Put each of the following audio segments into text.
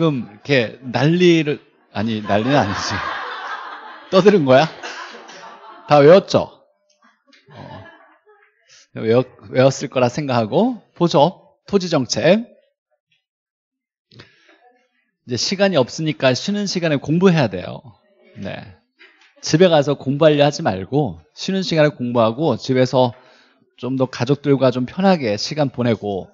지금 이렇게 난리를 아니 난리는 아니지 떠드는 거야? 다 외웠죠? 어, 외웠, 외웠을 거라 생각하고 보죠 토지정책 이제 시간이 없으니까 쉬는 시간에 공부해야 돼요 네 집에 가서 공부하려 하지 말고 쉬는 시간에 공부하고 집에서 좀 더 가족들과 좀 편하게 시간 보내고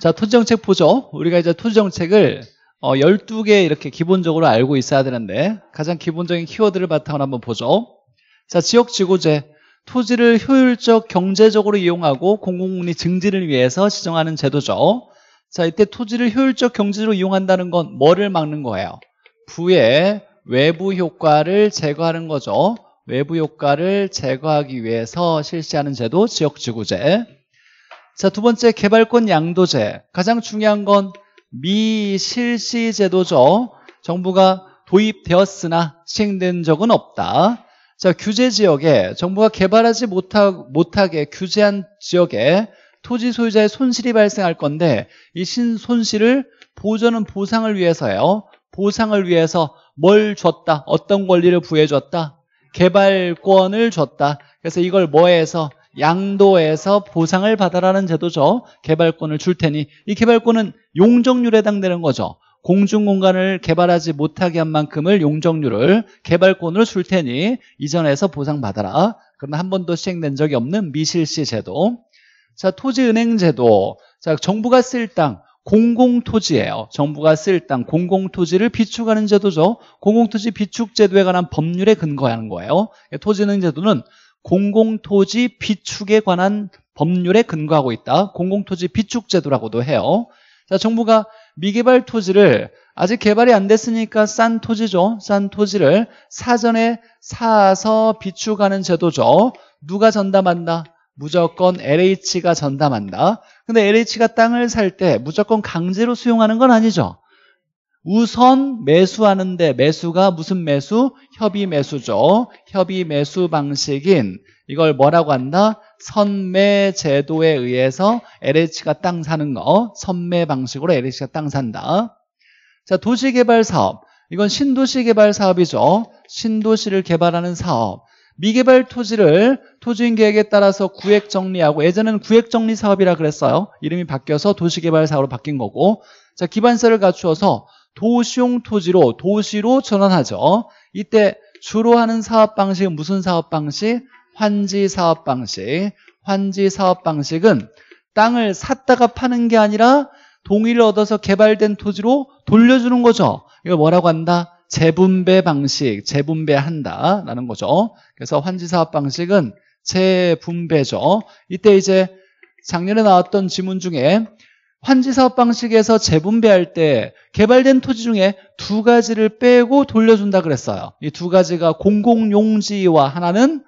자, 토지정책 보죠. 우리가 이제 토지정책을 어, 12개 이렇게 기본적으로 알고 있어야 되는데 가장 기본적인 키워드를 바탕으로 한번 보죠. 자, 지역지구제. 토지를 효율적 경제적으로 이용하고 공공운이 증진을 위해서 지정하는 제도죠. 자, 이때 토지를 효율적 경제적으로 이용한다는 건 뭐를 막는 거예요? 부의 외부 효과를 제거하는 거죠. 외부 효과를 제거하기 위해서 실시하는 제도 지역지구제. 자, 두 번째 개발권 양도제. 가장 중요한 건 미실시 제도죠. 정부가 도입되었으나 시행된 적은 없다. 자, 규제 지역에 정부가 개발하지 못하, 못하게 규제한 지역에 토지 소유자의 손실이 발생할 건데 이 신 손실을 보전은 보상을 위해서예요. 보상을 위해서 뭘 줬다? 어떤 권리를 부여해줬다? 개발권을 줬다. 그래서 이걸 뭐해서 양도에서 보상을 받아라는 제도죠. 개발권을 줄 테니 이 개발권은 용적률에 해당되는 거죠. 공중공간을 개발하지 못하게 한 만큼을 용적률을 개발권으로 줄 테니 이전에서 보상받아라. 그러나 한 번도 시행된 적이 없는 미실시 제도. 자, 토지은행 제도. 자, 정부가 쓸 땅, 공공토지예요. 정부가 쓸 땅, 공공토지를 비축하는 제도죠. 공공토지 비축제도에 관한 법률에 근거하는 거예요. 토지은행 제도는 공공토지 비축에 관한 법률에 근거하고 있다. 공공토지 비축제도라고도 해요. 자, 정부가 미개발 토지를 아직 개발이 안 됐으니까 싼 토지죠. 싼 토지를 사전에 사서 비축하는 제도죠. 누가 전담한다? 무조건 LH가 전담한다. 근데 LH가 땅을 살 때 무조건 강제로 수용하는 건 아니죠. 우선 매수하는데 매수가 무슨 매수? 협의 매수죠. 협의 매수 방식인 이걸 뭐라고 한다? 선매 제도에 의해서 LH가 땅 사는 거 선매 방식으로 LH가 땅 산다. 자 도시개발 사업 이건 신도시 개발 사업이죠. 신도시를 개발하는 사업 미개발 토지를 토지인계획에 따라서 구획 정리하고 예전에는 구획 정리 사업이라 그랬어요. 이름이 바뀌어서 도시개발 사업으로 바뀐 거고 자 기반세를 갖추어서 도시용 토지로 도시로 전환하죠. 이때 주로 하는 사업 방식은 무슨 사업 방식? 환지 사업 방식. 환지 사업 방식은 땅을 샀다가 파는 게 아니라 동의를 얻어서 개발된 토지로 돌려주는 거죠. 이걸 뭐라고 한다? 재분배 방식, 재분배한다라는 거죠. 그래서 환지 사업 방식은 재분배죠. 이때 이제 작년에 나왔던 지문 중에 환지 사업 방식에서 재분배할 때 개발된 토지 중에 두 가지를 빼고 돌려준다 그랬어요. 이 두 가지가 공공용지와 하나는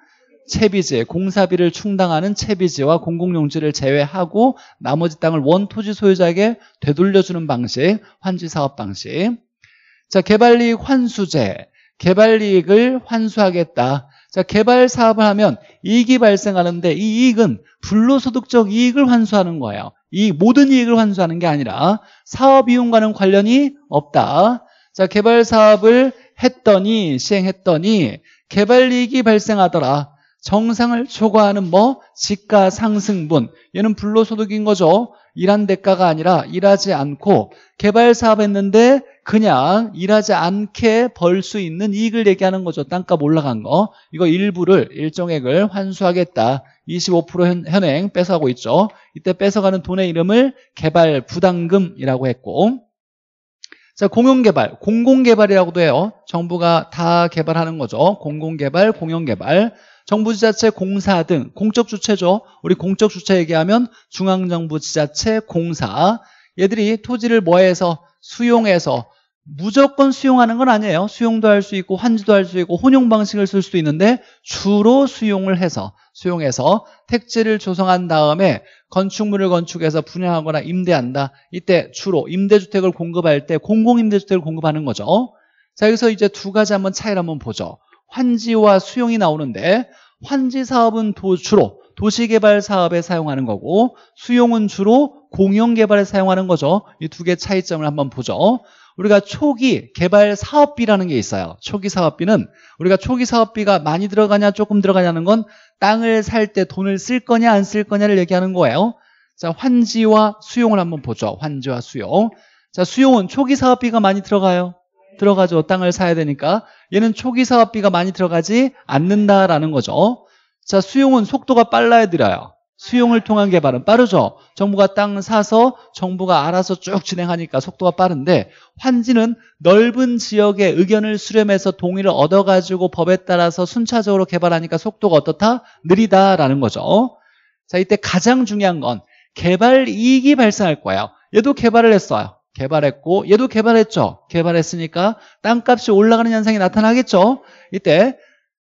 채비지, 공사비를 충당하는 채비지와 공공용지를 제외하고 나머지 땅을 원토지 소유자에게 되돌려주는 방식, 환지 사업 방식. 자, 개발이익 환수제, 개발이익을 환수하겠다. 자, 개발 사업을 하면 이익이 발생하는데 이 이익은 불로소득적 이익을 환수하는 거예요. 이 모든 이익을 환수하는 게 아니라 사업 이용과는 관련이 없다. 자, 개발 사업을 했더니 시행했더니 개발 이익이 발생하더라. 정상을 초과하는 뭐 지가 상승분 얘는 불로소득인 거죠. 일한 대가가 아니라 일하지 않고 개발 사업했는데 그냥 일하지 않게 벌 수 있는 이익을 얘기하는 거죠. 땅값 올라간 거. 이거 일부를 일정액을 환수하겠다. 25% 현행 뺏어가고 있죠. 이때 뺏어가는 돈의 이름을 개발 부담금이라고 했고 자 공용개발, 공공개발이라고도 해요. 정부가 다 개발하는 거죠. 공공개발, 공용개발 정부 지자체 공사 등 공적 주체죠. 우리 공적 주체 얘기하면 중앙정부 지자체 공사 얘들이 토지를 뭐해서 수용해서 무조건 수용하는 건 아니에요. 수용도 할 수 있고 환지도 할 수 있고 혼용 방식을 쓸 수도 있는데 주로 수용을 해서 수용해서 택지를 조성한 다음에 건축물을 건축해서 분양하거나 임대한다. 이때 주로 임대주택을 공급할 때 공공임대주택을 공급하는 거죠. 자 여기서 이제 두 가지 한번 차이를 한번 보죠. 환지와 수용이 나오는데 환지 사업은 도, 주로 도시개발 사업에 사용하는 거고 수용은 주로 공영개발에 사용하는 거죠. 이 두 개 차이점을 한번 보죠. 우리가 초기 개발 사업비라는 게 있어요. 초기 사업비는 우리가 초기 사업비가 많이 들어가냐 조금 들어가냐는 건 땅을 살 때 돈을 쓸 거냐 안 쓸 거냐를 얘기하는 거예요. 자, 환지와 수용을 한번 보죠. 환지와 수용. 자, 수용은 초기 사업비가 많이 들어가요. 들어가죠. 땅을 사야 되니까. 얘는 초기 사업비가 많이 들어가지 않는다라는 거죠. 자, 수용은 속도가 빨라야 들어요. 수용을 통한 개발은 빠르죠. 정부가 땅 사서 정부가 알아서 쭉 진행하니까 속도가 빠른데 환지는 넓은 지역의 의견을 수렴해서 동의를 얻어가지고 법에 따라서 순차적으로 개발하니까 속도가 어떻다? 느리다라는 거죠. 자 이때 가장 중요한 건 개발 이익이 발생할 거예요. 얘도 개발을 했어요. 개발했고 얘도 개발했죠. 개발했으니까 땅값이 올라가는 현상이 나타나겠죠. 이때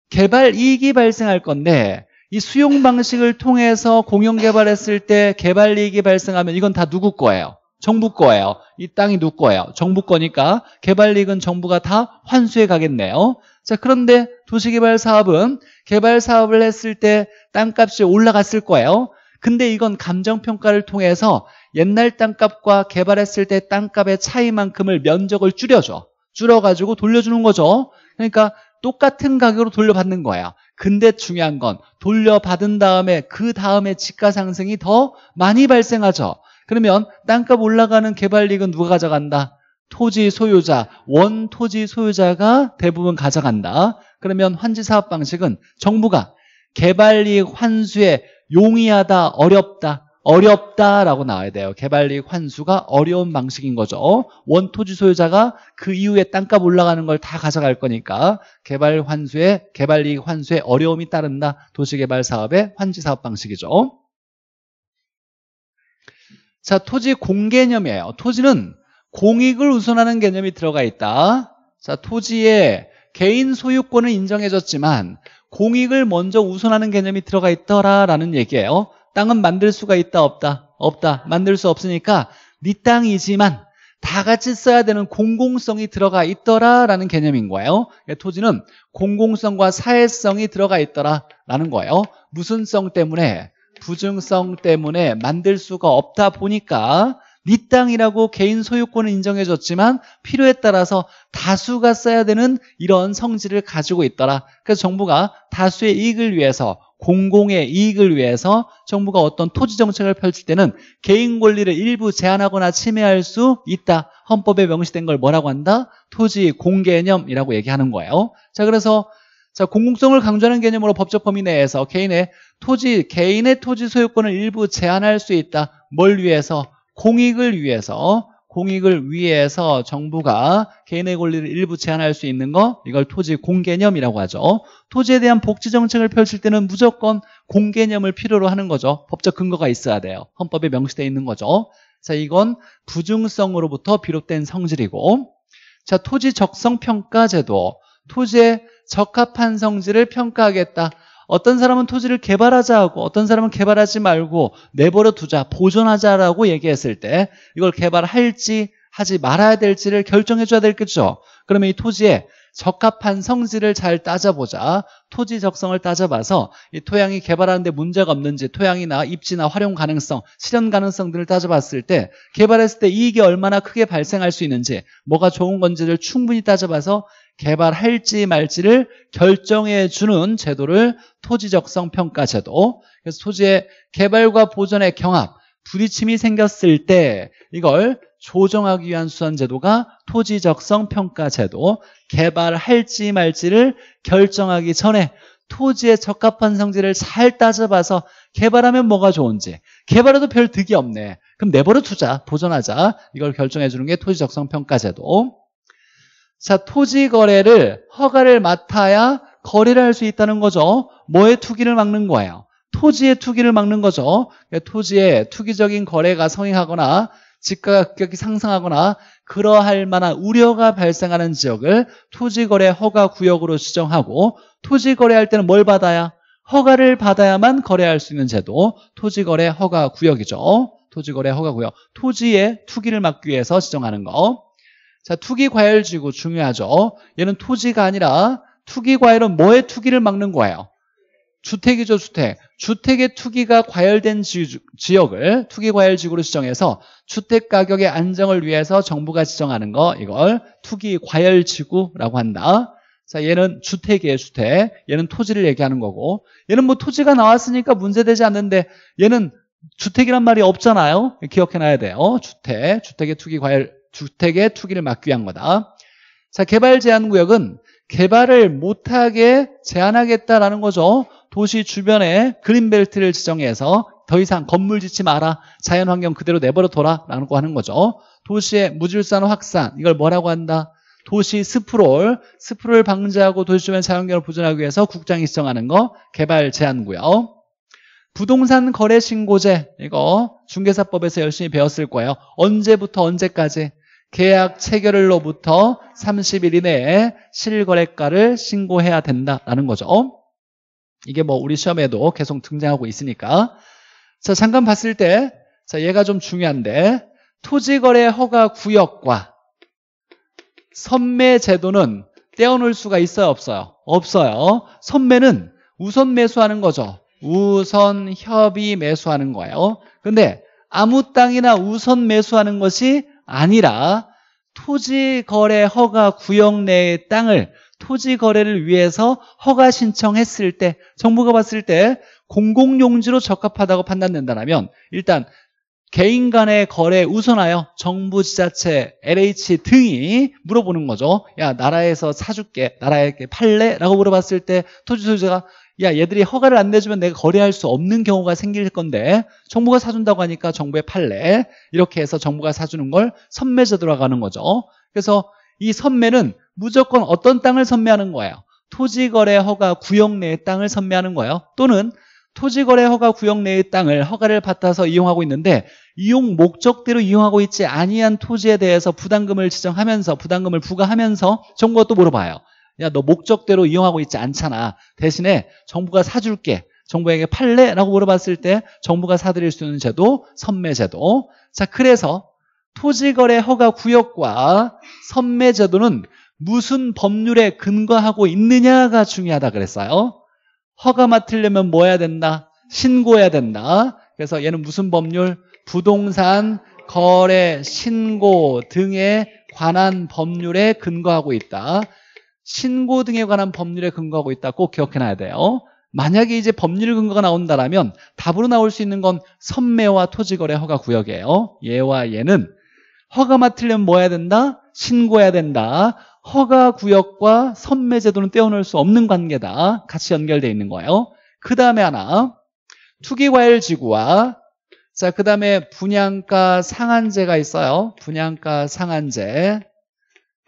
개발 이익이 발생할 건데 이 수용 방식을 통해서 공용 개발했을 때 개발 이익이 발생하면 이건 다 누구 거예요? 정부 거예요. 이 땅이 누구 거예요? 정부 거니까 개발 이익은 정부가 다 환수해 가겠네요. 자, 그런데 도시개발 사업은 개발 사업을 했을 때 땅값이 올라갔을 거예요. 근데 이건 감정평가를 통해서 옛날 땅값과 개발했을 때 땅값의 차이만큼을 면적을 줄여줘. 줄여가지고 돌려주는 거죠. 그러니까 똑같은 가격으로 돌려받는 거예요. 근데 중요한 건 돌려받은 다음에 그 다음에 집가 상승이 더 많이 발생하죠. 그러면 땅값 올라가는 개발익은 누가 가져간다? 토지 소유자, 원 토지 소유자가 대부분 가져간다. 그러면 환지 사업 방식은 정부가 개발이익 환수에 용이하다, 어렵다. 어렵다라고 나와야 돼요. 개발리익 환수가 어려운 방식인 거죠. 원토지 소유자가 그 이후에 땅값 올라가는 걸 다 가져갈 거니까 개발 환수에 개발이익 환수에 어려움이 따른다. 도시개발 사업의 환지 사업 방식이죠. 자, 토지 공개념이에요. 토지는 공익을 우선하는 개념이 들어가 있다. 자, 토지에 개인 소유권은 인정해졌지만 공익을 먼저 우선하는 개념이 들어가 있더라라는 얘기예요. 땅은 만들 수가 있다 없다 없다 만들 수 없으니까 네 땅이지만 다 같이 써야 되는 공공성이 들어가 있더라라는 개념인 거예요. 그러니까 토지는 공공성과 사회성이 들어가 있더라라는 거예요. 무슨 성 때문에 부증성 때문에 만들 수가 없다 보니까 네 땅이라고 개인 소유권은 인정해줬지만 필요에 따라서 다수가 써야 되는 이런 성질을 가지고 있더라. 그래서 정부가 다수의 이익을 위해서 공공의 이익을 위해서 정부가 어떤 토지 정책을 펼칠 때는 개인 권리를 일부 제한하거나 침해할 수 있다. 헌법에 명시된 걸 뭐라고 한다? 토지 공개념이라고 얘기하는 거예요. 자, 그래서 자, 공공성을 강조하는 개념으로 법적 범위 내에서 개인의 토지 개인의 토지 소유권을 일부 제한할 수 있다. 뭘 위해서? 공익을 위해서 공익을 위해서 정부가 개인의 권리를 일부 제한할 수 있는 거 이걸 토지 공개념이라고 하죠. 토지에 대한 복지 정책을 펼칠 때는 무조건 공개념을 필요로 하는 거죠. 법적 근거가 있어야 돼요. 헌법에 명시되어 있는 거죠. 자, 이건 부중성으로부터 비롯된 성질이고 자, 토지 적성 평가 제도. 토지의 적합한 성질을 평가하겠다. 어떤 사람은 토지를 개발하자 하고 어떤 사람은 개발하지 말고 내버려 두자, 보존하자라고 얘기했을 때 이걸 개발할지 하지 말아야 될지를 결정해줘야 될겠죠 그러면 이 토지에 적합한 성질을 잘 따져보자. 토지 적성을 따져봐서 이 토양이 개발하는데 문제가 없는지 토양이나 입지나 활용 가능성, 실현 가능성 등을 따져봤을 때 개발했을 때 이익이 얼마나 크게 발생할 수 있는지 뭐가 좋은 건지를 충분히 따져봐서 개발할지 말지를 결정해 주는 제도를 토지적성 평가 제도. 그래서 토지의 개발과 보존의 경합, 부딪힘이 생겼을 때 이걸 조정하기 위한 수단 제도가 토지적성 평가 제도. 개발할지 말지를 결정하기 전에 토지의 적합한 성질을 잘 따져봐서 개발하면 뭐가 좋은지 개발해도 별 득이 없네 그럼 내버려 두자 보존하자 이걸 결정해 주는 게 토지적성평가제도 자, 토지 거래를 허가를 맡아야 거래를 할 수 있다는 거죠. 뭐의 투기를 막는 거예요? 토지의 투기를 막는 거죠. 그러니까 토지의 투기적인 거래가 성행하거나 집가가 급격히 상승하거나 그러할 만한 우려가 발생하는 지역을 토지거래 허가 구역으로 지정하고 토지 거래할 때는 뭘 받아야? 허가를 받아야만 거래할 수 있는 제도 토지거래 허가 구역이죠. 토지거래 허가 구역. 토지의 투기를 막기 위해서 지정하는 거. 자, 투기 과열지구 중요하죠. 얘는 토지가 아니라 투기 과열은 뭐에 투기를 막는 거예요? 주택이죠, 주택. 주택의 투기가 과열된 지, 역을 투기 과열 지구로 지정해서 주택 가격의 안정을 위해서 정부가 지정하는 거 이걸 투기 과열 지구라고 한다. 자, 얘는 주택이에 주택. 얘는 토지를 얘기하는 거고. 얘는 뭐 토지가 나왔으니까 문제되지 않는데 얘는 주택이란 말이 없잖아요. 기억해 놔야 돼요. 주택, 주택의 투기 과열 주택의 투기를 막기 위한 거다. 자, 개발 제한 구역은 개발을 못하게 제한하겠다라는 거죠. 도시 주변에 그린벨트를 지정해서 더 이상 건물 짓지 마라. 자연환경 그대로 내버려둬라. 라는 거 하는 거죠. 도시의 무질산 확산. 이걸 뭐라고 한다? 도시 스프롤. 스프롤 방지하고 도시 주변 자연경을 보존하기 위해서 국장이 지정하는 거. 개발 제한구역 부동산 거래 신고제. 이거 중개사법에서 열심히 배웠을 거예요. 언제부터 언제까지? 계약 체결일로부터 30일 이내에 실거래가를 신고해야 된다라는 거죠. 이게 뭐 우리 시험에도 계속 등장하고 있으니까. 자, 잠깐 봤을 때, 자, 얘가 좀 중요한데, 토지거래 허가 구역과 선매 제도는 떼어놓을 수가 있어요, 없어요? 없어요. 선매는 우선 매수하는 거죠. 우선 협의 매수하는 거예요. 근데 아무 땅이나 우선 매수하는 것이 아니라 토지 거래 허가 구역 내의 땅을 토지 거래를 위해서 허가 신청했을 때 정부가 봤을 때 공공용지로 적합하다고 판단된다면 일단 개인 간의 거래 우선하여 정부 지자체 LH 등이 물어보는 거죠 야 나라에서 사줄게 나라에게 팔래? 라고 물어봤을 때 토지 소유자가 야 얘들이 허가를 안 내주면 내가 거래할 수 없는 경우가 생길 건데 정부가 사준다고 하니까 정부에 팔래 이렇게 해서 정부가 사주는 걸 선매제 들어가는 거죠 그래서 이 선매는 무조건 어떤 땅을 선매하는 거예요 토지거래 허가 구역 내의 땅을 선매하는 거예요 또는 토지거래 허가 구역 내의 땅을 허가를 받아서 이용하고 있는데 이용 목적대로 이용하고 있지 아니한 토지에 대해서 부담금을 지정하면서 부담금을 부과하면서 정부가 또 물어봐요 야, 너 목적대로 이용하고 있지 않잖아. 대신에 정부가 사줄게. 정부에게 팔래? 라고 물어봤을 때 정부가 사드릴 수 있는 제도, 선매제도. 자, 그래서 토지거래 허가 구역과 선매제도는 무슨 법률에 근거하고 있느냐가 중요하다 그랬어요. 허가 맡으려면 뭐 해야 된다? 신고해야 된다. 그래서 얘는 무슨 법률? 부동산, 거래, 신고 등에 관한 법률에 근거하고 있다. 신고 등에 관한 법률에 근거하고 있다. 꼭 기억해놔야 돼요. 만약에 이제 법률 근거가 나온다라면 답으로 나올 수 있는 건 선매와 토지거래 허가 구역이에요. 얘와얘는허가맡틀려면뭐 해야 된다? 신고해야 된다. 허가 구역과 선매 제도는 떼어놓을 수 없는 관계다. 같이 연결되어 있는 거예요. 그 다음에 하나 투기과열 지구와 자, 그 다음에 분양가 상한제가 있어요. 분양가 상한제.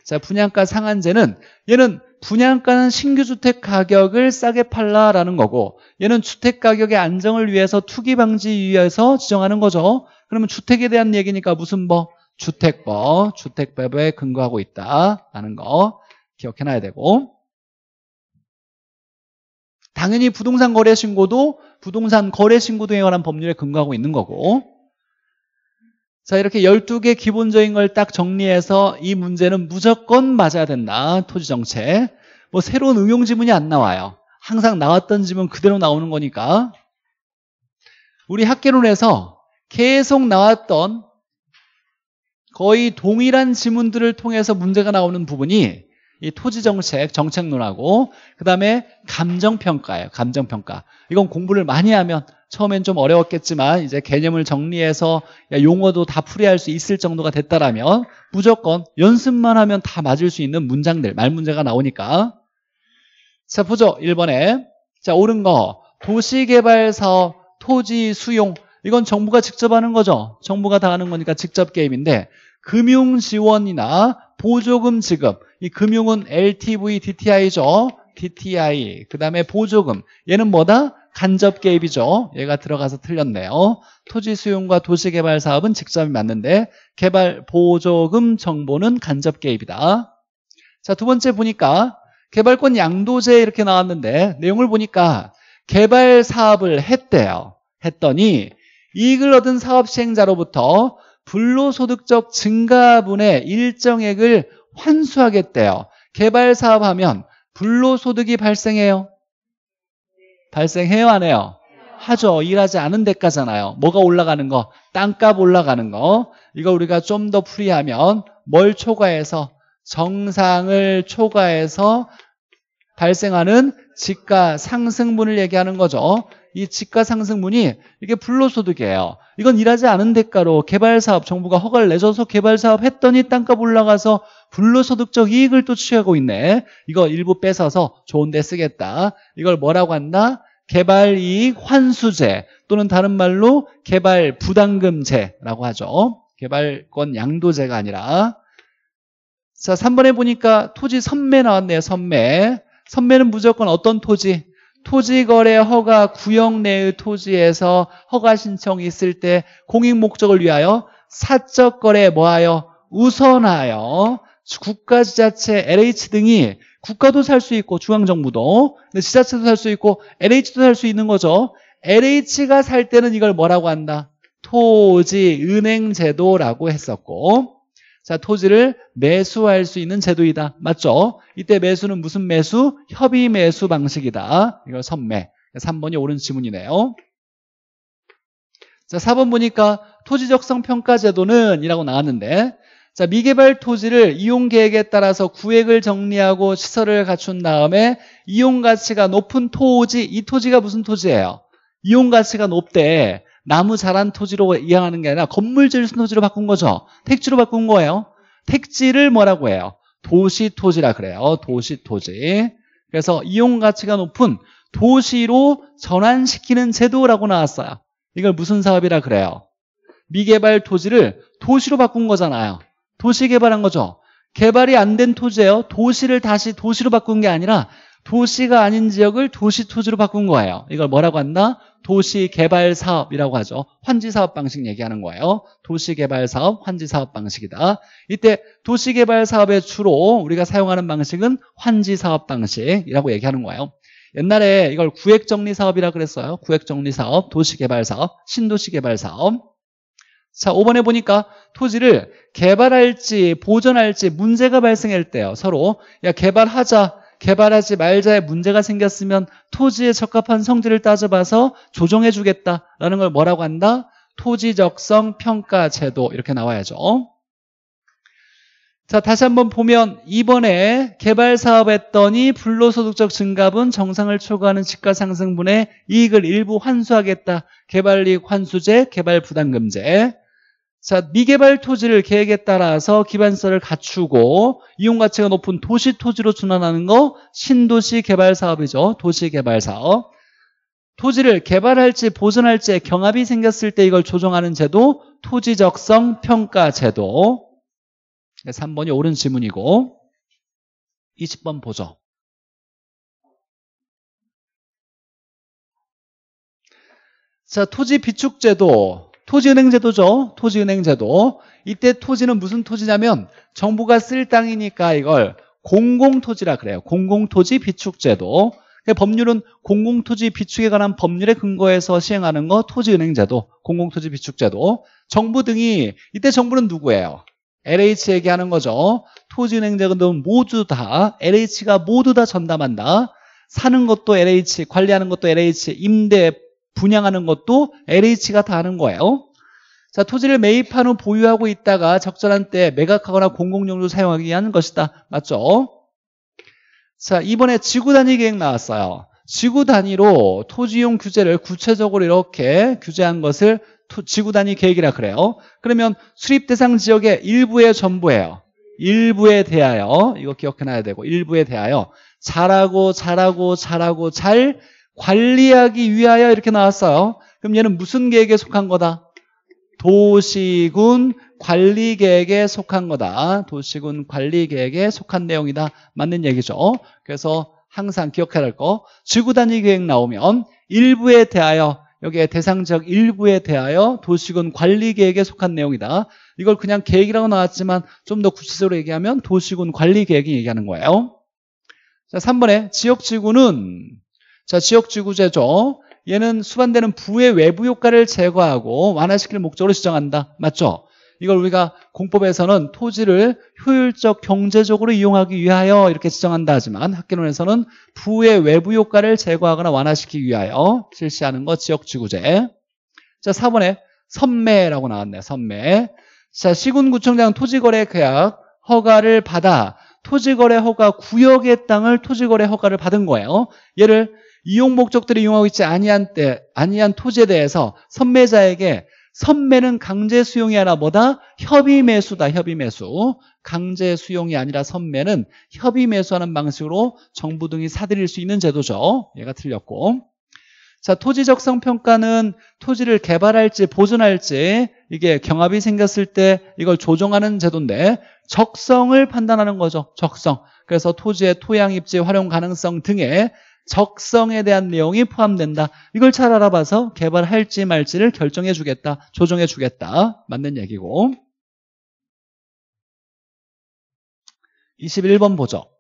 자, 분양가 상한제는 얘는 분양가는 신규 주택 가격을 싸게 팔라라는 거고 얘는 주택 가격의 안정을 위해서 투기 방지 위해서 지정하는 거죠. 그러면 주택에 대한 얘기니까 무슨 법? 주택법, 주택법에 근거하고 있다라는 거 기억해놔야 되고 당연히 부동산 거래 신고도 부동산 거래 신고 등에 관한 법률에 근거하고 있는 거고 자, 이렇게 12개 기본적인 걸 딱 정리해서 이 문제는 무조건 맞아야 된다. 토지 정책. 뭐 새로운 응용 지문이 안 나와요. 항상 나왔던 지문 그대로 나오는 거니까. 우리 학계론에서 계속 나왔던 거의 동일한 지문들을 통해서 문제가 나오는 부분이 이 토지 정책, 정책론하고 그다음에 감정평가예요. 감정평가. 이건 공부를 많이 하면 처음엔 좀 어려웠겠지만 이제 개념을 정리해서 용어도 다 풀이할 수 있을 정도가 됐다라면 무조건 연습만 하면 다 맞을 수 있는 문장들, 말 문제가 나오니까 자 보죠 1번에 자 옳은 거 도시개발사업 토지 수용 이건 정부가 직접 하는 거죠 정부가 다 하는 거니까 직접 게임인데 금융 지원이나 보조금 지급 이 금융은 LTV, DTI죠 DTI 그 다음에 보조금 얘는 뭐다? 간접 개입이죠. 얘가 들어가서 틀렸네요. 토지 수용과 도시 개발 사업은 직접이 맞는데 개발 보조금 정보는 간접 개입이다. 자, 두 번째 보니까 개발권 양도제 이렇게 나왔는데 내용을 보니까 개발 사업을 했대요. 했더니 이익을 얻은 사업 시행자로부터 불로소득적 증가분의 일정액을 환수하겠대요. 개발 사업하면 불로소득이 발생해요. 발생해요 안 해요? 하죠. 일하지 않은 대가잖아요. 뭐가 올라가는 거? 땅값 올라가는 거. 이거 우리가 좀 더 풀이하면 뭘 초과해서 정상을 초과해서 발생하는 지가 상승분을 얘기하는 거죠. 이 지가 상승분이 이게 불로소득이에요. 이건 일하지 않은 대가로 개발사업 정부가 허가를 내줘서 개발사업 했더니 땅값 올라가서 불로소득적 이익을 또 취하고 있네. 이거 일부 뺏어서 좋은 데 쓰겠다. 이걸 뭐라고 한다? 개발이익 환수제 또는 다른 말로 개발 부담금제라고 하죠. 개발권 양도제가 아니라 자 3번에 보니까 토지 선매 나왔네요. 선매. 선매는 무조건 어떤 토지? 토지거래 허가 구역 내의 토지에서 허가 신청이 있을 때 공익 목적을 위하여 사적 거래 뭐하여 우선하여 국가 지자체 LH 등이 국가도 살 수 있고 중앙정부도 근데 지자체도 살 수 있고 LH도 살 수 있는 거죠 LH가 살 때는 이걸 뭐라고 한다? 토지 은행 제도라고 했었고 자, 토지를 매수할 수 있는 제도이다. 맞죠? 이때 매수는 무슨 매수? 협의 매수 방식이다. 이걸 선매. 3번이 옳은 지문이네요. 자, 4번 보니까 토지적성 평가 제도는 이라고 나왔는데 자, 미개발 토지를 이용 계획에 따라서 구획을 정리하고 시설을 갖춘 다음에 이용 가치가 높은 토지, 이 토지가 무슨 토지예요? 이용 가치가 높대. 나무 자란 토지로 이양하는 게 아니라 건물 질을 토지로 바꾼 거죠. 택지로 바꾼 거예요. 택지를 뭐라고 해요? 도시 토지라 그래요. 도시 토지. 그래서 이용 가치가 높은 도시로 전환시키는 제도라고 나왔어요. 이걸 무슨 사업이라 그래요? 미개발 토지를 도시로 바꾼 거잖아요. 도시 개발한 거죠. 개발이 안 된 토지예요. 도시를 다시 도시로 바꾼 게 아니라 도시가 아닌 지역을 도시 토지로 바꾼 거예요. 이걸 뭐라고 한다? 도시개발사업이라고 하죠. 환지사업 방식 얘기하는 거예요. 도시개발사업, 환지사업 방식이다. 이때 도시개발사업에 주로 우리가 사용하는 방식은 환지사업 방식이라고 얘기하는 거예요. 옛날에 이걸 구획정리사업이라 그랬어요. 구획정리사업, 도시개발사업, 신도시개발사업. 자, 5번에 보니까 토지를 개발할지 보존할지 문제가 발생할 때요. 서로 야 개발하자 개발하지 말자에 문제가 생겼으면 토지에 적합한 성질을 따져봐서 조정해 주겠다라는 걸 뭐라고 한다? 토지적성 평가 제도 이렇게 나와야죠. 자 다시 한번 보면 이번에 개발 사업했더니 불로소득적 증가분 정상을 초과하는 시가 상승분의 이익을 일부 환수하겠다. 개발이익 환수제, 개발부담금제. 자, 미개발 토지를 계획에 따라서 기반시설을 갖추고 이용가치가 높은 도시 토지로 준환하는거 신도시 개발 사업이죠. 도시 개발 사업. 토지를 개발할지 보존할지 경합이 생겼을 때 이걸 조정하는 제도 토지 적성 평가 제도. 3번이 옳은 지문이고 20번 보죠. 자, 토지 비축제도 토지은행 제도죠. 토지은행 제도. 이때 토지는 무슨 토지냐면 정부가 쓸 땅이니까 이걸 공공토지라 그래요. 공공토지 비축제도. 법률은 공공토지 비축에 관한 법률에 근거해서 시행하는 거 토지은행제도, 공공토지 비축제도. 정부 등이 이때 정부는 누구예요? l h 얘기 하는 거죠. 토지은행제도 모두 다 LH가 모두 다 전담한다. 사는 것도 LH, 관리하는 것도 LH, 임대, 분양하는 것도 LH가 다 하는 거예요. 자, 토지를 매입한 후 보유하고 있다가 적절한 때 매각하거나 공공용으로 사용하기 위한 것이다. 맞죠? 자, 이번에 지구 단위 계획 나왔어요. 지구 단위로 토지용 규제를 구체적으로 이렇게 규제한 것을 토, 지구 단위 계획이라 그래요. 그러면 수립 대상 지역의 일부에 전부예요. 일부에 대하여 이거 기억해 놔야 되고 일부에 대하여 잘하고 잘하고 잘하고 잘 관리하기 위하여 이렇게 나왔어요. 그럼 얘는 무슨 계획에 속한 거다? 도시군 관리 계획에 속한 거다. 도시군 관리 계획에 속한 내용이다. 맞는 얘기죠. 그래서 항상 기억해야 할 거. 지구 단위 계획 나오면 일부에 대하여 여기에 대상 적 일부에 대하여 도시군 관리 계획에 속한 내용이다. 이걸 그냥 계획이라고 나왔지만 좀 더 구체적으로 얘기하면 도시군 관리 계획이 얘기하는 거예요. 자, 3번에 지역 지구는 자, 지역지구제죠. 얘는 수반되는 부의 외부 효과를 제거하고 완화시킬 목적으로 지정한다. 맞죠? 이걸 우리가 공법에서는 토지를 효율적 경제적으로 이용하기 위하여 이렇게 지정한다 하지만 학계론에서는 부의 외부 효과를 제거하거나 완화시키기 위하여 실시하는 거 지역지구제 자 4번에 선매라고 나왔네요 선매 자 시군구청장 토지거래 계약 허가를 받아 토지거래 허가 구역의 땅을 토지거래 허가를 받은 거예요 얘를 이용 목적들을 이용하고 있지 아니한 때 아니한 토지에 대해서 선매자에게 선매는 강제 수용이 아니라 뭐다? 협의 매수다. 협의 매수. 강제 수용이 아니라 선매는 협의 매수하는 방식으로 정부 등이 사들일 수 있는 제도죠. 얘가 틀렸고. 자, 토지 적성 평가는 토지를 개발할지 보존할지 이게 경합이 생겼을 때 이걸 조정하는 제도인데 적성을 판단하는 거죠. 적성. 그래서 토지의 토양 입지 활용 가능성 등에 적성에 대한 내용이 포함된다. 이걸 잘 알아봐서 개발할지 말지를 결정해 주겠다. 조정해 주겠다. 맞는 얘기고. 21번 보죠.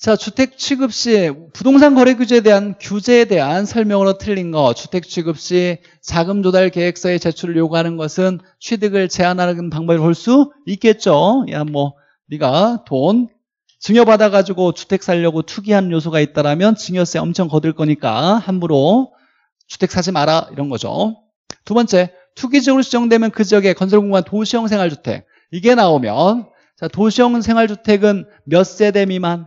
자, 주택 취급 시 부동산 거래 규제에 대한 규제에 대한 설명으로 틀린 거. 주택 취급 시 자금 조달 계획서에 제출을 요구하는 것은 취득을 제한하는 방법을 볼 수 있겠죠. 야, 뭐 네가 돈 증여받아 가지고 주택 살려고 투기한 요소가 있다라면 증여세 엄청 거둘 거니까 함부로 주택 사지 마라 이런 거죠. 두 번째, 투기 지으로 지정되면 그 지역에 건설 공간 도시형 생활주택 이게 나오면 자, 도시형 생활주택은 몇 세대 미만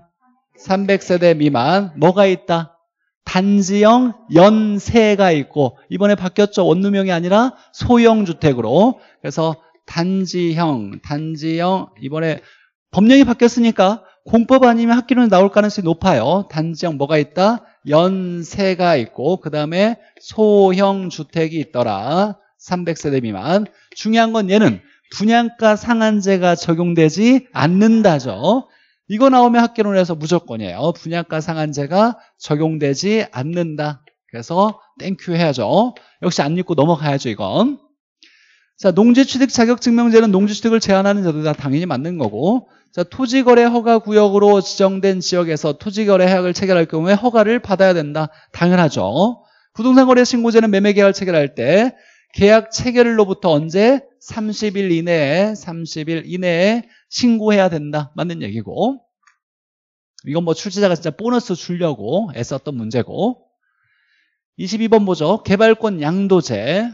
300세대 미만 뭐가 있다? 단지형 연세가 있고 이번에 바뀌었죠. 원룸형이 아니라 소형 주택으로. 그래서 단지형, 단지형 이번에 법령이 바뀌었으니까 공법 아니면 학기론이 나올 가능성이 높아요. 단지형 뭐가 있다? 연세가 있고 그 다음에 소형 주택이 있더라. 300세대 미만. 중요한 건 얘는 분양가 상한제가 적용되지 않는다죠. 이거 나오면 학계론에서 무조건이에요. 어, 분양가 상한제가 적용되지 않는다. 그래서 땡큐 해야죠. 어? 역시 안 읽고 넘어가야죠, 이건. 자, 농지취득 자격증명제는 농지취득을 제한하는 제도다 당연히 맞는 거고 자, 토지거래 허가 구역으로 지정된 지역에서 토지거래 해약을 체결할 경우에 허가를 받아야 된다. 당연하죠. 부동산거래 신고제는 매매계약을 체결할 때 계약 체결로부터 언제? 30일 이내에 30일 이내에 신고해야 된다. 맞는 얘기고 이건 뭐 출제자가 진짜 보너스 주려고 애썼던 문제고 22번 보죠. 개발권 양도제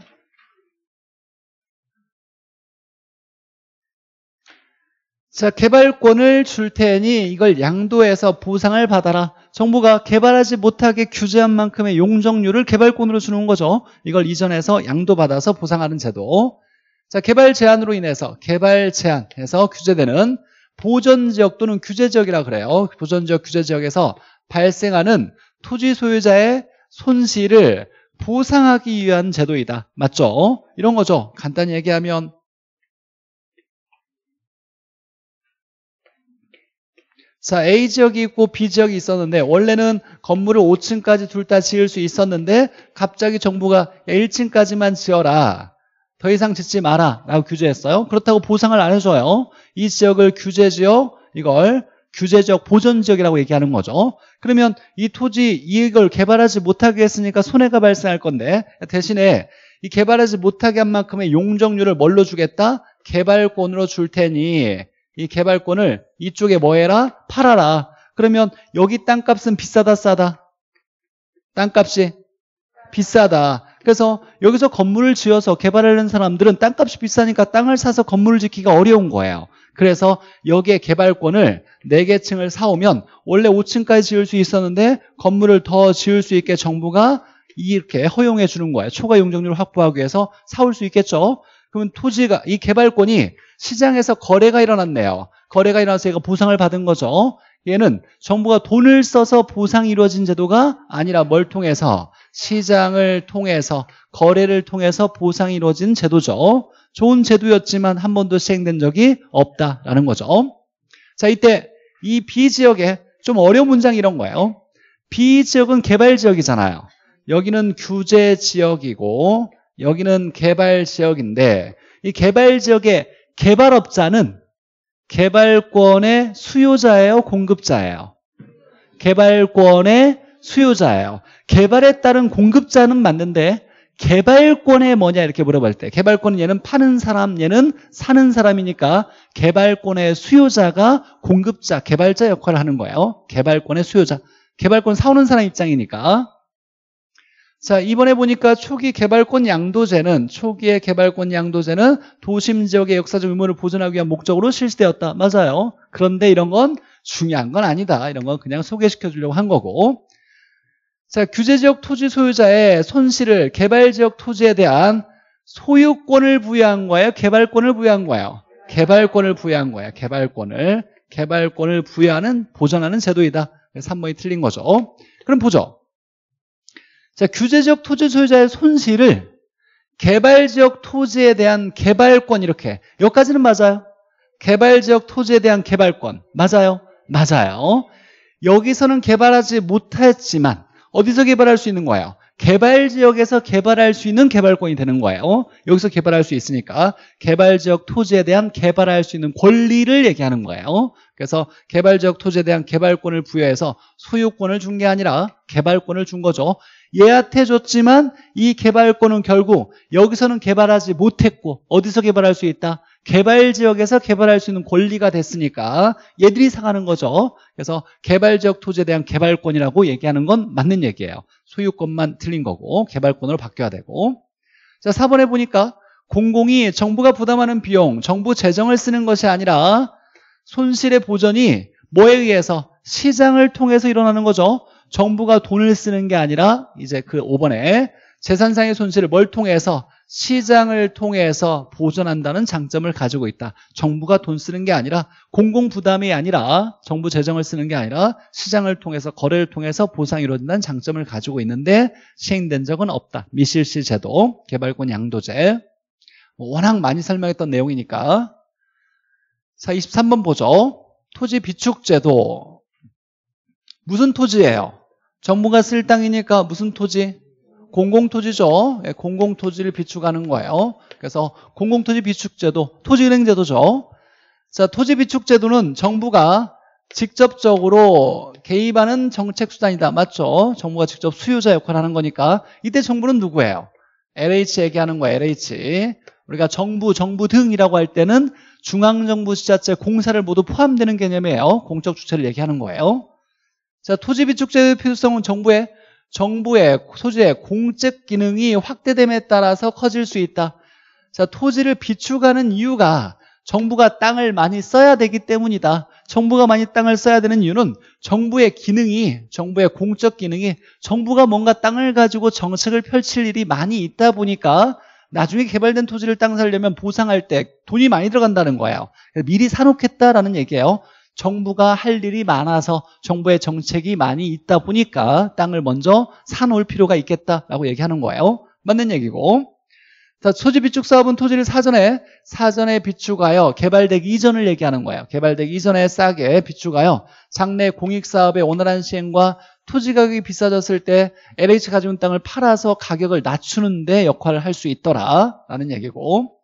자, 개발권을 줄 테니 이걸 양도해서 보상을 받아라. 정부가 개발하지 못하게 규제한 만큼의 용적률을 개발권으로 주는 거죠. 이걸 이전해서 양도받아서 보상하는 제도. 자, 개발 제한으로 인해서 개발 제한해서 규제되는 보전지역 또는 규제지역이라 그래요. 보전지역, 규제지역에서 발생하는 토지 소유자의 손실을 보상하기 위한 제도이다. 맞죠? 이런 거죠. 간단히 얘기하면 자, A 지역이 있고 B 지역이 있었는데 원래는 건물을 5층까지 둘 다 지을 수 있었는데 갑자기 정부가 1층까지만 지어라. 더 이상 짓지 마라 라고 규제했어요. 그렇다고 보상을 안 해줘요. 이 지역을 규제지역, 이걸 규제적 보존지역이라고 얘기하는 거죠. 그러면 이 토지 이익을 개발하지 못하게 했으니까 손해가 발생할 건데 대신에 이 개발하지 못하게 한 만큼의 용적률을 뭘로 주겠다? 개발권으로 줄 테니 이 개발권을 이쪽에 뭐 해라? 팔아라. 그러면 여기 땅값은 비싸다 싸다? 땅값이 비싸다. 그래서 여기서 건물을 지어서 개발하는 사람들은 땅값이 비싸니까 땅을 사서 건물을 짓기가 어려운 거예요. 그래서 여기에 개발권을 4개 층을 사오면 원래 5층까지 지을 수 있었는데 건물을 더 지을 수 있게 정부가 이렇게 허용해 주는 거예요. 초과 용적률을 확보하기 위해서 사올 수 있겠죠. 그러면 토지가 이 개발권이 시장에서 거래가 일어났네요. 거래가 일어나서 얘가 보상을 받은 거죠. 얘는 정부가 돈을 써서 보상이 이루어진 제도가 아니라 뭘 통해서 시장을 통해서 거래를 통해서 보상이 이루어진 제도죠. 좋은 제도였지만 한 번도 시행된 적이 없다라는 거죠. 자 이때 이 B지역에 좀 어려운 문장 이런 거예요. B지역은 개발지역이잖아요. 여기는 규제지역이고 여기는 개발지역인데 이 개발지역에 개발업자는 개발권의 수요자예요, 공급자예요? 개발권의 수요자예요. 개발에 따른 공급자는 맞는데 개발권의 뭐냐 이렇게 물어볼 때 개발권은 얘는 파는 사람, 얘는 사는 사람이니까 개발권의 수요자가 공급자, 개발자 역할을 하는 거예요. 개발권의 수요자. 개발권 사오는 사람 입장이니까 자, 이번에 보니까 초기 개발권 양도제는 초기의 개발권 양도제는 도심 지역의 역사적 유물을 보존하기 위한 목적으로 실시되었다. 맞아요. 그런데 이런 건 중요한 건 아니다. 이런 건 그냥 소개시켜 주려고 한 거고. 자, 규제 지역 토지 소유자의 손실을 개발 지역 토지에 대한 소유권을 부여한 거예요, 개발권을 부여한 거예요. 개발권을 부여한 거예요. 개발권을 개발권을 부여하는 보전하는 제도이다. 3번이 틀린 거죠. 그럼 보죠. 자, 규제지역 토지 소유자의 손실을 개발지역 토지에 대한 개발권 이렇게 여기까지는 맞아요. 개발지역 토지에 대한 개발권 맞아요. 맞아요. 여기서는 개발하지 못했지만 어디서 개발할 수 있는 거예요? 개발지역에서 개발할 수 있는 개발권이 되는 거예요. 어? 여기서 개발할 수 있으니까 개발지역 토지에 대한 개발할 수 있는 권리를 얘기하는 거예요. 그래서 개발지역 토지에 대한 개발권을 부여해서 소유권을 준 게 아니라 개발권을 준 거죠. 예약해 줬지만 이 개발권은 결국 여기서는 개발하지 못했고 어디서 개발할 수 있다? 개발 지역에서 개발할 수 있는 권리가 됐으니까 얘들이 상하는 거죠. 그래서 개발 지역 토지에 대한 개발권이라고 얘기하는 건 맞는 얘기예요. 소유권만 틀린 거고 개발권으로 바뀌어야 되고 자 4번에 보니까 공공이 정부가 부담하는 비용, 정부 재정을 쓰는 것이 아니라 손실의 보전이 뭐에 의해서 시장을 통해서 일어나는 거죠. 정부가 돈을 쓰는 게 아니라 이제 그 5번에 재산상의 손실을 뭘 통해서 시장을 통해서 보존한다는 장점을 가지고 있다. 정부가 돈 쓰는 게 아니라 공공 부담이 아니라 정부 재정을 쓰는 게 아니라 시장을 통해서 거래를 통해서 보상이 이루어진다는 장점을 가지고 있는데 시행된 적은 없다. 미실시 제도, 개발권 양도제 뭐 워낙 많이 설명했던 내용이니까 자 23번 보죠. 토지 비축 제도 무슨 토지예요? 정부가 쓸 땅이니까 무슨 토지? 공공토지죠. 예, 공공토지를 비축하는 거예요. 그래서 공공토지 비축제도, 토지은행제도죠. 자, 토지비축제도는 정부가 직접적으로 개입하는 정책수단이다. 맞죠? 정부가 직접 수요자 역할을 하는 거니까 이때 정부는 누구예요? LH 얘기하는 거요 LH. 우리가 정부, 정부 등이라고 할 때는 중앙정부 지자체 공사를 모두 포함되는 개념이에요. 공적 주체를 얘기하는 거예요. 자, 토지 비축제의 필요성은 정부의 정부의 소재의 공적 기능이 확대됨에 따라서 커질 수 있다. 자, 토지를 비축하는 이유가 정부가 땅을 많이 써야 되기 때문이다. 정부가 많이 땅을 써야 되는 이유는 정부의 기능이, 정부의 공적 기능이 정부가 뭔가 땅을 가지고 정책을 펼칠 일이 많이 있다 보니까 나중에 개발된 토지를 땅 살려면 보상할 때 돈이 많이 들어간다는 거예요. 미리 사놓겠다라는 얘기예요. 정부가 할 일이 많아서 정부의 정책이 많이 있다 보니까 땅을 먼저 사놓을 필요가 있겠다라고 얘기하는 거예요. 맞는 얘기고. 자, 소지 비축 사업은 토지를 사전에 사전에 비축하여 개발되기 이전을 얘기하는 거예요. 개발되기 이전에 싸게 비축하여 장래 공익 사업의 원활한 시행과 토지 가격이 비싸졌을 때 LH 가지고 땅을 팔아서 가격을 낮추는 데 역할을 할 수 있더라라는 얘기고.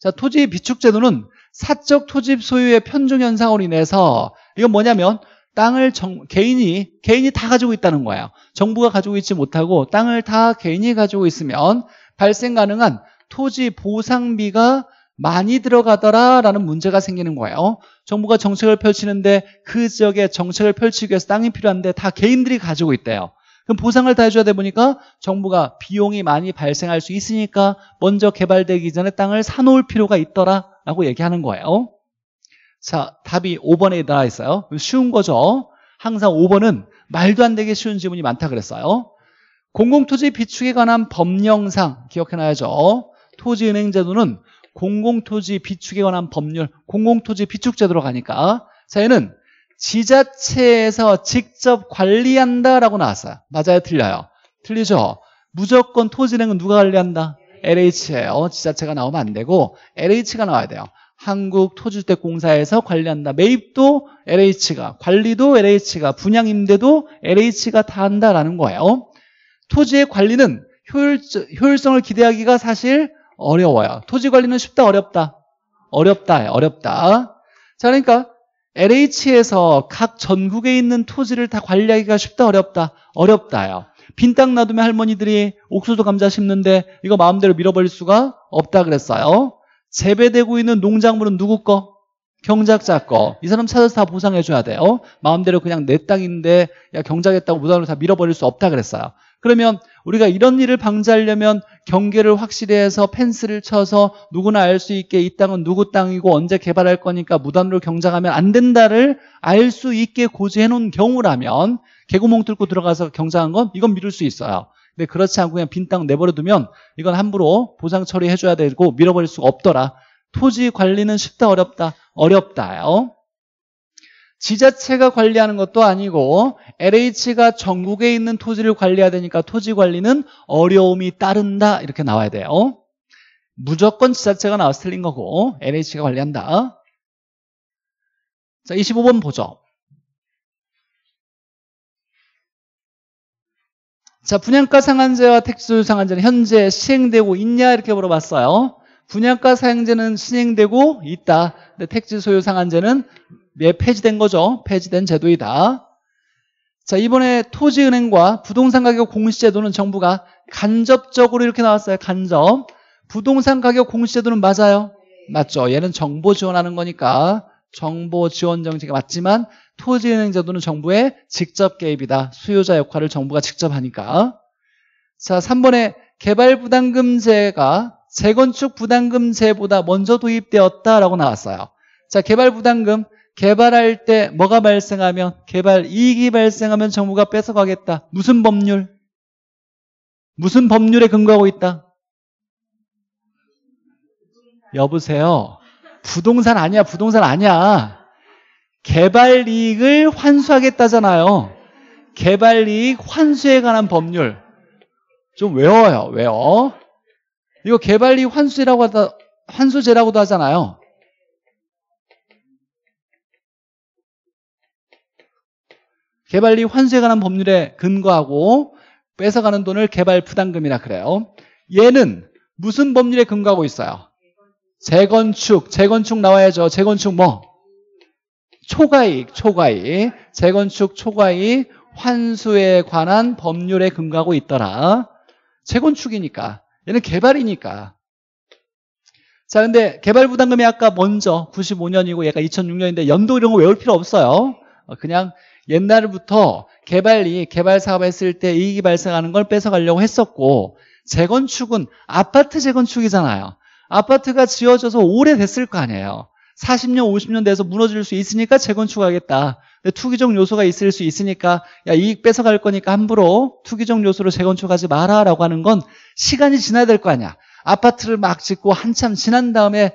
자, 토지 비축 제도는 사적 토지 소유의 편중 현상으로 인해서 이건 뭐냐면 땅을 정, 개인이 개인이 다 가지고 있다는 거예요. 정부가 가지고 있지 못하고 땅을 다 개인이 가지고 있으면 발생 가능한 토지 보상비가 많이 들어가더라라는 문제가 생기는 거예요. 정부가 정책을 펼치는데 그 지역에 정책을 펼치기 위해서 땅이 필요한데 다 개인들이 가지고 있대요. 그럼 보상을 다 해줘야 돼 보니까 정부가 비용이 많이 발생할 수 있으니까 먼저 개발되기 전에 땅을 사놓을 필요가 있더라. 라고 얘기하는 거예요. 자, 답이 5번에 나 있어요. 쉬운 거죠. 항상 5번은 말도 안 되게 쉬운 질문이 많다 그랬어요. 공공토지 비축에 관한 법령상 기억해놔야죠. 토지은행제도는 공공토지 비축에 관한 법률, 공공토지 비축제도로 가니까 자, 얘는 지자체에서 직접 관리한다라고 나왔어요. 맞아요? 틀려요? 틀리죠? 무조건 토지은행은 누가 관리한다? l h 요 지자체가 나오면 안 되고 LH가 나와야 돼요. 한국토주택공사에서 지 관리한다. 매입도 LH가, 관리도 LH가, 분양임대도 LH가 다 한다라는 거예요. 토지의 관리는 효율, 효율성을 기대하기가 사실 어려워요. 토지 관리는 쉽다, 어렵다? 어렵다, 어렵다. 자, 그러니까 LH에서 각 전국에 있는 토지를 다 관리하기가 쉽다, 어렵다? 어렵다요. 빈땅 놔두면 할머니들이 옥수수 감자 심는데 이거 마음대로 밀어버릴 수가 없다 그랬어요. 재배되고 있는 농작물은 누구 거? 경작자 거. 이 사람 찾아서 다 보상해줘야 돼요. 마음대로 그냥 내 땅인데 야 경작했다고 무단으로 다 밀어버릴 수 없다 그랬어요. 그러면 우리가 이런 일을 방지하려면 경계를 확실히 해서 펜스를 쳐서 누구나 알 수 있게 이 땅은 누구 땅이고 언제 개발할 거니까 무단으로 경작하면 안 된다를 알 수 있게 고지해 놓은 경우라면 개구멍 뚫고 들어가서 경작한 건 이건 미룰 수 있어요. 근데 그렇지 않고 그냥 빈 땅 내버려 두면 이건 함부로 보상 처리해 줘야 되고 밀어버릴 수가 없더라. 토지 관리는 쉽다 어렵다. 어렵다요. 지자체가 관리하는 것도 아니고 LH가 전국에 있는 토지를 관리해야 되니까 토지 관리는 어려움이 따른다 이렇게 나와야 돼요 무조건 지자체가 나와서 틀린 거고 LH가 관리한다 자 25번 보죠 자 분양가 상한제와 택지소유 상한제는 현재 시행되고 있냐 이렇게 물어봤어요 분양가 상한제는 시행되고 있다 근데 택지소유 상한제는 예, 폐지된 거죠. 폐지된 제도이다. 자, 이번에 토지은행과 부동산 가격 공시제도는 정부가 간접적으로 이렇게 나왔어요. 간접. 부동산 가격 공시제도는 맞아요. 맞죠. 얘는 정보 지원하는 거니까 정보 지원 정책이 맞지만 토지은행 제도는 정부의 직접 개입이다. 수요자 역할을 정부가 직접 하니까. 자, 3번에 개발부담금제가 재건축 부담금제보다 먼저 도입되었다라고 나왔어요. 자, 개발부담금 개발할 때 뭐가 발생하면 개발 이익이 발생하면 정부가 뺏어가겠다. 무슨 법률? 무슨 법률에 근거하고 있다? 여보세요. 부동산 아니야. 부동산 아니야. 개발 이익을 환수하겠다잖아요. 개발 이익 환수에 관한 법률. 좀 외워요. 외워. 이거 개발 이익 환수라고 하다 환수제라고도 하잖아요. 개발이 환수에 관한 법률에 근거하고 뺏어가는 돈을 개발 부담금이라 그래요. 얘는 무슨 법률에 근거하고 있어요? 재건축, 재건축 나와야죠. 재건축 뭐? 초과익초과익 재건축 초과익 환수에 관한 법률에 근거하고 있더라. 재건축이니까. 얘는 개발이니까. 자, 근데 개발 부담금이 아까 먼저 95년이고 얘가 2006년인데 연도 이런 거 외울 필요 없어요. 그냥 옛날부터 개발이 개발 사업했을 때 이익이 발생하는 걸 뺏어가려고 했었고 재건축은 아파트 재건축이잖아요. 아파트가 지어져서 오래됐을 거 아니에요. 40년, 50년 돼서 무너질 수 있으니까 재건축하겠다. 투기적 요소가 있을 수 있으니까 야 이익 뺏어갈 거니까 함부로 투기적 요소로 재건축하지 마라라고 하는 건 시간이 지나야 될 거 아니야. 아파트를 막 짓고 한참 지난 다음에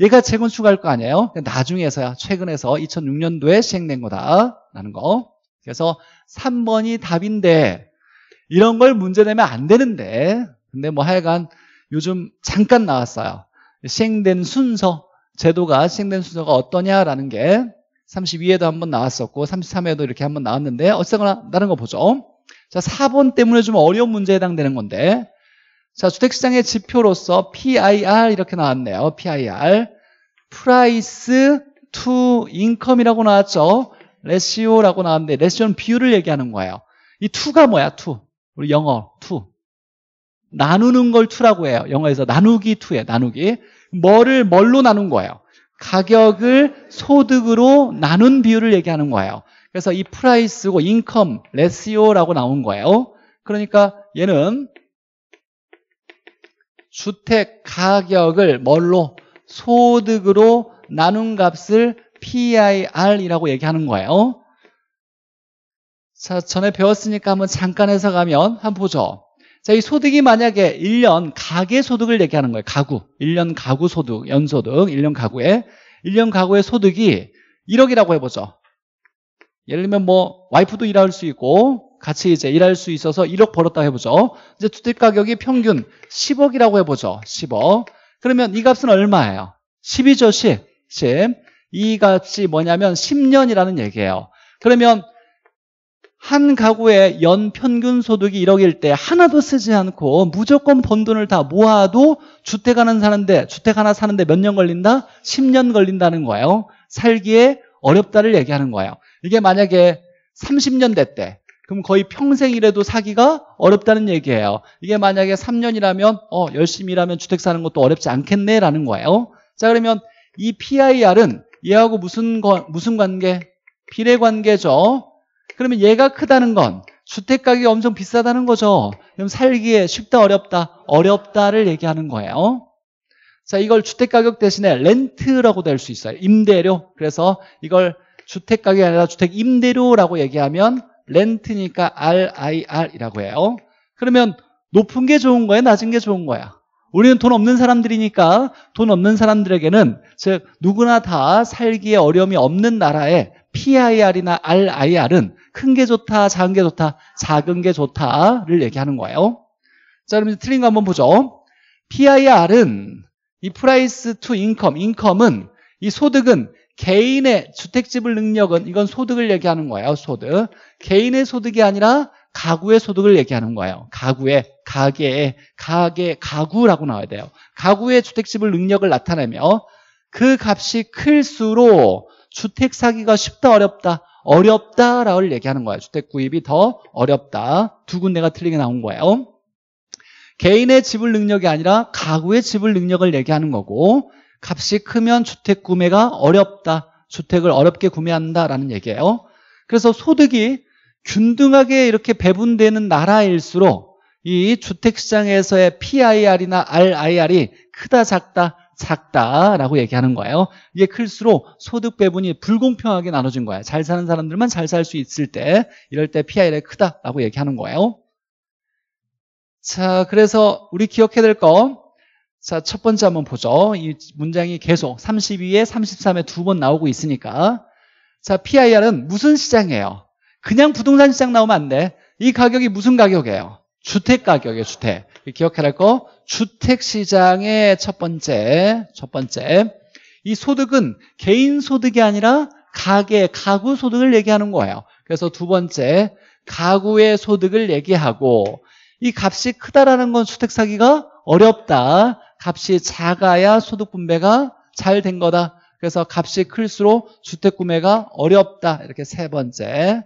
얘가 최근 추가할거 아니에요? 나중에서야 최근에서 2006년도에 시행된 거다라는 거. 그래서 3번이 답인데 이런 걸 문제 내면 안 되는데 근데 뭐 하여간 요즘 잠깐 나왔어요. 시행된 순서, 제도가 시행된 순서가 어떠냐라는 게 32회도 한번 나왔었고 33회도 이렇게 한번 나왔는데 어쨌거나 다른 거 보죠. 자, 4번 때문에 좀 어려운 문제에 해당되는 건데 자, 주택시장의 지표로서 PIR 이렇게 나왔네요. PIR. Price to Income이라고 나왔죠. r a t i o 라고 나왔는데 r 레시오는 비율을 얘기하는 거예요. 이 2가 뭐야? 2. 우리 영어 2. 나누는 걸 2라고 해요. 영어에서 나누기 2예요. 나누기. 뭐를 뭘로 나눈 거예요? 가격을 소득으로 나눈 비율을 얘기하는 거예요. 그래서 이 p r i c e 고 income, r a t i o 라고 나온 거예요. 그러니까 얘는 주택 가격을 뭘로? 소득으로 나눈 값을 PIR이라고 얘기하는 거예요. 자, 전에 배웠으니까 한번 잠깐 해서 가면 한번 보죠. 자, 이 소득이 만약에 1년 가계 소득을 얘기하는 거예요. 가구. 1년 가구 소득, 연소득, 1년 가구에 1년 가구의 소득이 1억이라고 해보죠. 예를 들면 뭐 와이프도 일할 수 있고 같이 이제 일할 수 있어서 1억 벌었다 해보죠. 이제 주택 가격이 평균 10억이라고 해보죠. 10억. 그러면 이 값은 얼마예요? 10이죠, 10. 10. 이 값이 뭐냐면 10년이라는 얘기예요. 그러면 한 가구의 연 평균 소득이 1억일 때 하나도 쓰지 않고 무조건 번 돈을 다 모아도 주택 하나 사는데 주택 하나 사는데 몇 년 걸린다? 10년 걸린다는 거예요. 살기에 어렵다를 얘기하는 거예요. 이게 만약에 30년대 때 그럼 거의 평생 이해도 사기가 어렵다는 얘기예요. 이게 만약에 3년이라면 어 열심히 일하면 주택 사는 것도 어렵지 않겠네라는 거예요. 자 그러면 이 PIR은 얘하고 무슨 거, 무슨 관계? 비례 관계죠. 그러면 얘가 크다는 건 주택 가격이 엄청 비싸다는 거죠. 그럼 살기에 쉽다 어렵다 어렵다를 얘기하는 거예요. 자 이걸 주택 가격 대신에 렌트라고 될 수 있어요. 임대료. 그래서 이걸 주택 가격이 아니라 주택 임대료라고 얘기하면 렌트니까 RIR이라고 해요. 그러면 높은 게 좋은 거야? 낮은 게 좋은 거야? 우리는 돈 없는 사람들이니까 돈 없는 사람들에게는 즉 누구나 다 살기에 어려움이 없는 나라에 PIR이나 RIR은 큰 게 좋다, 작은 게 좋다, 작은 게 좋다를 얘기하는 거예요. 자, 그럼 이제 틀린 거 한번 보죠. PIR은 이 프라이스 투 인컴, 인컴은 이 소득은 개인의 주택지불 능력은 이건 소득을 얘기하는 거예요. 소득. 개인의 소득이 아니라 가구의 소득을 얘기하는 거예요. 가구의 가게 가게 가구라고 나와야 돼요. 가구의 주택지불 능력을 나타내며 그 값이 클수록 주택 사기가 쉽다 어렵다 어렵다라고 얘기하는 거예요. 주택 구입이 더 어렵다. 두 군데가 틀리게 나온 거예요. 개인의 지불 능력이 아니라 가구의 지불 능력을 얘기하는 거고 값이 크면 주택 구매가 어렵다. 주택을 어렵게 구매한다라는 얘기예요. 그래서 소득이 균등하게 이렇게 배분되는 나라일수록 이 주택시장에서의 PIR이나 RIR이 크다 작다 작다라고 얘기하는 거예요. 이게 클수록 소득 배분이 불공평하게 나눠진 거예요. 잘 사는 사람들만 잘 살 수 있을 때 이럴 때 PIR이 크다라고 얘기하는 거예요. 자, 그래서 우리 기억해야 될 거. 자, 첫 번째 한번 보죠. 이 문장이 계속 32에 33에 두 번 나오고 있으니까. 자, PIR은 무슨 시장이에요? 그냥 부동산 시장 나오면 안 돼. 이 가격이 무슨 가격이에요? 주택 가격이에요, 주택. 기억해라 거. 주택 시장의 첫 번째, 첫 번째. 이 소득은 개인 소득이 아니라 가계, 가구 소득을 얘기하는 거예요. 그래서 두 번째, 가구의 소득을 얘기하고 이 값이 크다라는 건 주택 사기가 어렵다. 값이 작아야 소득 분배가 잘 된 거다. 그래서 값이 클수록 주택 구매가 어렵다. 이렇게 세 번째.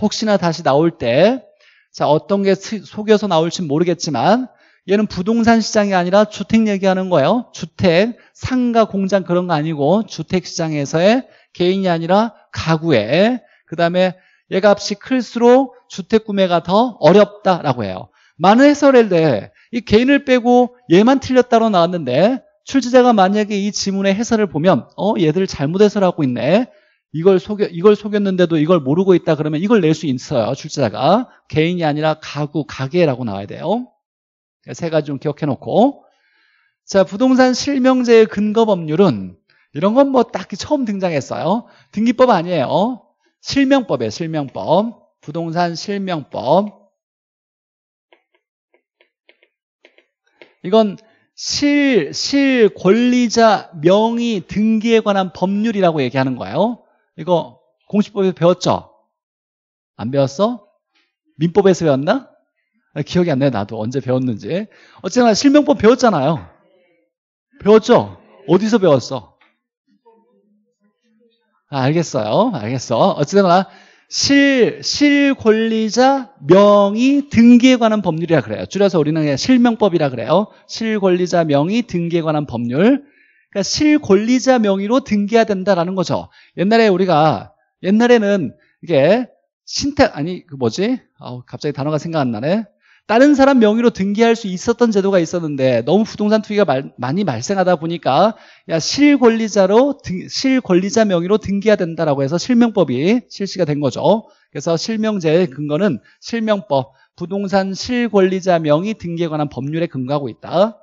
혹시나 다시 나올 때, 자, 어떤 게 속여서 나올지 모르겠지만, 얘는 부동산 시장이 아니라 주택 얘기하는 거예요. 주택, 상가, 공장 그런 거 아니고, 주택 시장에서의 개인이 아니라 가구에, 그 다음에 얘 값이 클수록 주택 구매가 더 어렵다라고 해요. 많은 해설에 대해 이 개인을 빼고 얘만 틀렸다로 나왔는데 출제자가 만약에 이 지문의 해설을 보면 어 얘들 잘못 해설하고 있네 이걸 속여 이걸 속였는데도 이걸 모르고 있다 그러면 이걸 낼 수 있어요 출제자가 개인이 아니라 가구 가게라고 나와야 돼요 세 가지 좀 기억해 놓고 자 부동산 실명제의 근거 법률은 이런 건 뭐 딱히 처음 등장했어요 등기법 아니에요 실명법에 실명법 부동산 실명법 이건 실, 실, 권리자, 명의, 등기에 관한 법률이라고 얘기하는 거예요. 이거 공시법에서 배웠죠? 안 배웠어? 민법에서 배웠나? 아, 기억이 안 나요. 나도 언제 배웠는지. 어쨌나 거 실명법 배웠잖아요. 배웠죠? 어디서 배웠어? 아, 알겠어요. 알겠어. 어쨌나 거 실, 실권리자 명의 등기에 관한 법률이라 그래요. 줄여서 우리는 실명법이라 그래요. 실권리자 명의 등기에 관한 법률. 그러니까 실권리자 명의로 등기해야 된다라는 거죠. 옛날에 우리가 옛날에는 이게 신탁 아니 그 뭐지? 아우 갑자기 단어가 생각 안 나네. 다른 사람 명의로 등기할 수 있었던 제도가 있었는데 너무 부동산 투기가 말, 많이 발생하다 보니까 야 실권리자로 등, 실권리자 명의로 등기해야 된다라고 해서 실명법이 실시가 된 거죠. 그래서 실명제의 근거는 실명법 부동산 실권리자 명의 등기에 관한 법률에 근거하고 있다.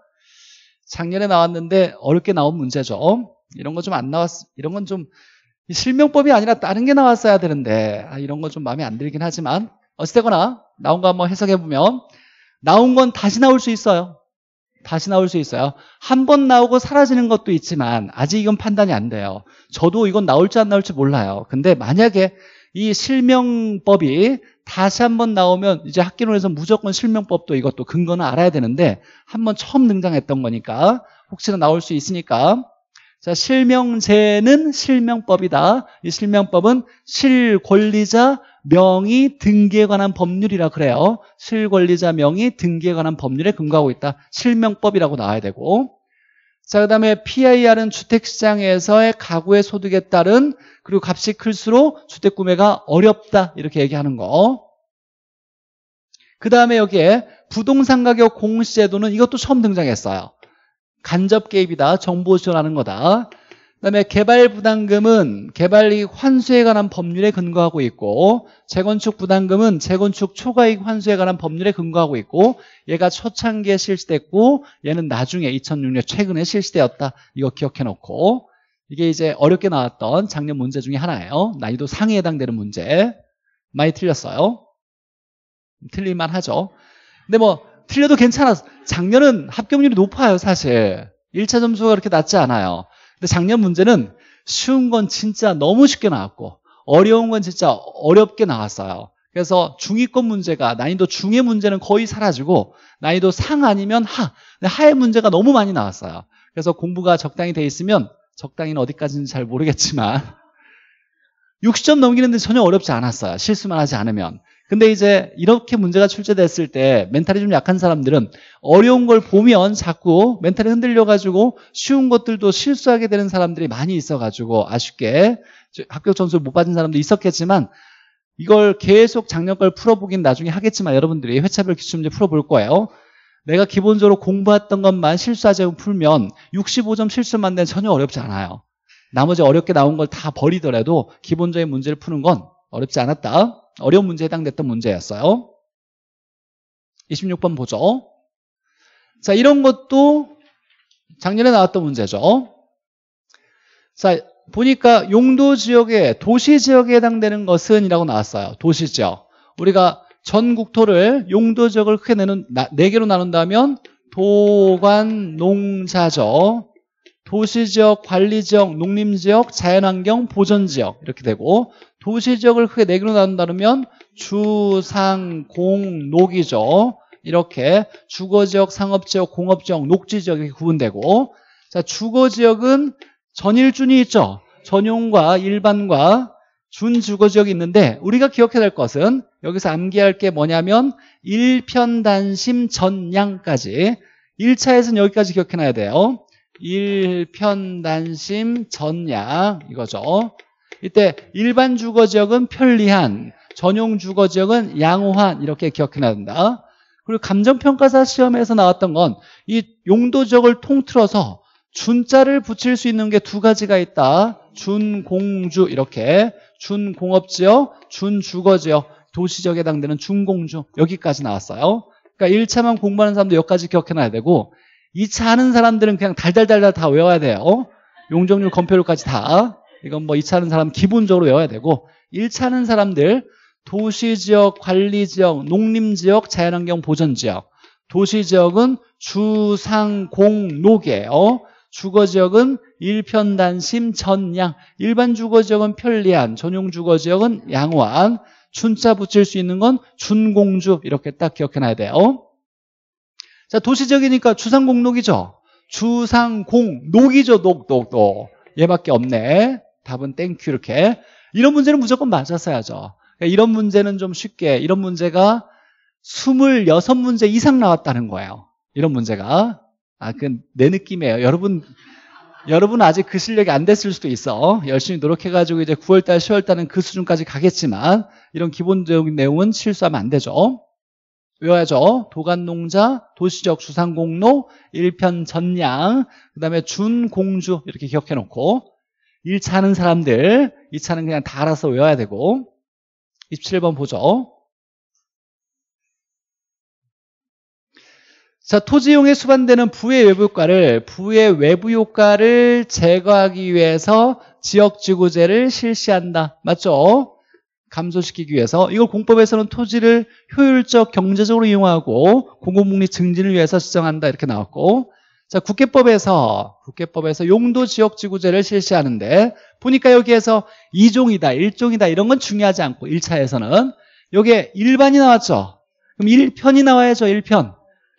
작년에 나왔는데 어렵게 나온 문제죠. 이런 거 좀 안 나왔 이런 건 좀 실명법이 아니라 다른 게 나왔어야 되는데 아, 이런 거 좀 마음에 안 들긴 하지만 어찌되거나 나온 거 한번 해석해 보면 나온 건 다시 나올 수 있어요. 다시 나올 수 있어요. 한 번 나오고 사라지는 것도 있지만 아직 이건 판단이 안 돼요. 저도 이건 나올지 안 나올지 몰라요. 근데 만약에 이 실명법이 다시 한번 나오면 이제 학기론에서 무조건 실명법도 이것도 근거는 알아야 되는데 한번 처음 등장했던 거니까 혹시나 나올 수 있으니까 자 실명제는 실명법이다. 이 실명법은 실권리자 명의 등기에 관한 법률이라 그래요. 실권리자 명의 등기에 관한 법률에 근거하고 있다. 실명법이라고 나와야 되고 자, 그 다음에 PIR은 주택시장에서의 가구의 소득에 따른 그리고 값이 클수록 주택 구매가 어렵다 이렇게 얘기하는 거. 그 다음에 여기에 부동산 가격 공시제도는 이것도 처음 등장했어요. 간접 개입이다. 정보 지원하는 거다. 그다음에 개발 부담금은 개발이 익 환수에 관한 법률에 근거하고 있고 재건축 부담금은 재건축 초과이익 환수에 관한 법률에 근거하고 있고 얘가 초창기에 실시됐고 얘는 나중에 2006년 최근에 실시되었다. 이거 기억해 놓고 이게 이제 어렵게 나왔던 작년 문제 중에 하나예요. 난이도 상에 해당되는 문제. 많이 틀렸어요. 틀릴만 하죠. 근데 뭐 틀려도 괜찮아. 작년은 합격률이 높아요, 사실. 1차 점수가 그렇게 낮지 않아요. 근데 작년 문제는 쉬운 건 진짜 너무 쉽게 나왔고 어려운 건 진짜 어렵게 나왔어요. 그래서 중위권 문제가 난이도 중의 문제는 거의 사라지고 난이도 상 아니면 하, 하의 문제가 너무 많이 나왔어요. 그래서 공부가 적당히 돼 있으면 적당히는 어디까지는 잘 모르겠지만 60점 넘기는데 전혀 어렵지 않았어요. 실수만 하지 않으면. 근데 이제 이렇게 문제가 출제됐을 때 멘탈이 좀 약한 사람들은 어려운 걸 보면 자꾸 멘탈이 흔들려가지고 쉬운 것들도 실수하게 되는 사람들이 많이 있어가지고 아쉽게 합격 점수못 받은 사람도 있었겠지만 이걸 계속 작년 걸 풀어보긴 나중에 하겠지만 여러분들이 회차별 기출문제 풀어볼 거예요. 내가 기본적으로 공부했던 것만 실수하지 않고 풀면 65점 실수만 내 전혀 어렵지 않아요. 나머지 어렵게 나온 걸 다 버리더라도 기본적인 문제를 푸는 건 어렵지 않았다. 어려운 문제에 해당됐던 문제였어요. 26번 보죠. 자, 이런 것도 작년에 나왔던 문제죠. 자, 보니까 용도 지역에 도시 지역에 해당되는 것은 이라고 나왔어요. 도시 지역. 우리가 전 국토를 용도 지역을 크게 내는 네 개로 나눈다면 도관 농사죠 도시 지역, 관리 지역, 농림 지역, 자연환경 보전 지역 이렇게 되고 도시 지역을 크게 네 개로 나눈다면 주, 상, 공, 녹이죠. 이렇게 주거지역, 상업지역, 공업지역, 녹지지역이 구분되고 자 주거지역은 전일준이 있죠. 전용과 일반과 준주거지역이 있는데 우리가 기억해야 될 것은 여기서 암기할 게 뭐냐면 일편단심 전량까지 1차에서는 여기까지 기억해놔야 돼요. 일편단심 전량 이거죠. 이때 일반 주거 지역은 편리한, 전용 주거 지역은 양호한 이렇게 기억해놔야 된다. 그리고 감정평가사 시험에서 나왔던 건 이 용도 지역을 통틀어서 준자를 붙일 수 있는 게 두 가지가 있다. 준공주 이렇게 준공업지역, 준주거지역, 도시지역에 해당되는 준공주 여기까지 나왔어요. 그러니까 1차만 공부하는 사람도 여기까지 기억해놔야 되고 2차 하는 사람들은 그냥 달달달달 다 외워야 돼요. 용적률 건표율까지 다. 이건 뭐 2차는 사람 기본적으로 외워야 되고 1차는 사람들 도시지역, 관리지역, 농림지역, 자연환경 보전지역 도시지역은 주상공록이에요 어? 주거지역은 일편단심, 전양 일반 주거지역은 편리한, 전용 주거지역은 양호한 준자 붙일 수 있는 건 준공주 이렇게 딱 기억해놔야 돼요 자 도시지역이니까 주상공녹이죠주상공녹이죠 녹, 녹, 녹 얘밖에 없네 답은 땡큐 이렇게 이런 문제는 무조건 맞았어야죠 그러니까 이런 문제는 좀 쉽게 이런 문제가 26문제 이상 나왔다는 거예요 이런 문제가 아, 그건 내 느낌이에요 여러분 여러분 아직 그 실력이 안 됐을 수도 있어 열심히 노력해가지고 이제 9월달 10월달은 그 수준까지 가겠지만 이런 기본적인 내용은 실수하면 안 되죠 외워야죠. 도간농자, 도시적 주상공로, 일편전량, 그 다음에 준공주 이렇게 기억해놓고 1차 하는 사람들 2차는 그냥 다 알아서 외워야 되고 27번 보죠. 자, 토지용에 수반되는 부의 외부 효과를 부의 외부 효과를 제거하기 위해서 지역 지구제를 실시한다. 맞죠? 감소시키기 위해서 이걸 공법에서는 토지를 효율적 경제적으로 이용하고 공공복리 증진을 위해서 지정한다 이렇게 나왔고 자, 국회법에서, 국회법에서 용도 지역 지구제를 실시하는데, 보니까 여기에서 2종이다, 1종이다, 이런 건 중요하지 않고, 1차에서는. 여기에 일반이 나왔죠? 그럼 1편이 나와야죠, 1편.